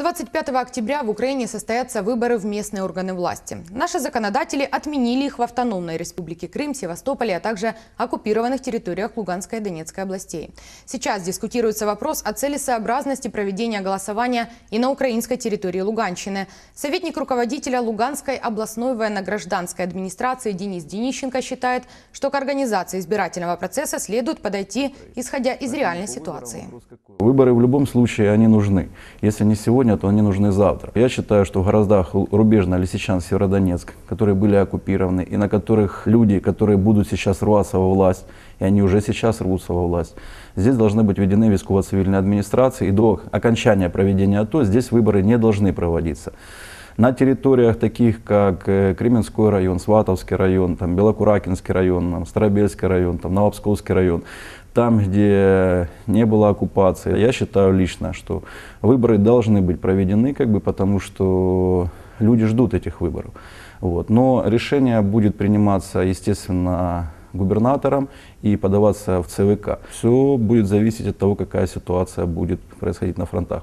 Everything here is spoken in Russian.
25 октября в Украине состоятся выборы в местные органы власти. Наши законодатели отменили их в автономной республике Крым, Севастополе, а также оккупированных территориях Луганской и Донецкой областей. Сейчас дискутируется вопрос о целесообразности проведения голосования и на украинской территории Луганщины. Советник руководителя Луганской областной военно-гражданской администрации Денис Денищенко считает, что к организации избирательного процесса следует подойти, исходя из реальной ситуации. Выборы в любом случае, они нужны. Если не сегодня, сегодня, то они нужны завтра. Я считаю, что в городах Рубежно, Лисичан, Северодонецк, которые были оккупированы и на которых люди, которые будут сейчас рваться во власть, и они уже сейчас рвутся во власть, здесь должны быть введены в исково-цивильные администрации, и до окончания проведения АТО здесь выборы не должны проводиться. На территориях таких, как э, Кременской район, Сватовский район, там, Белокуракинский район, там, Старобельский район, там, Новопсковский район, там, где не было оккупации. Я считаю лично, что выборы должны быть проведены, как бы, потому что люди ждут этих выборов. Вот. Но решение будет приниматься, естественно, губернатором и подаваться в ЦВК. Все будет зависеть от того, какая ситуация будет происходить на фронтах.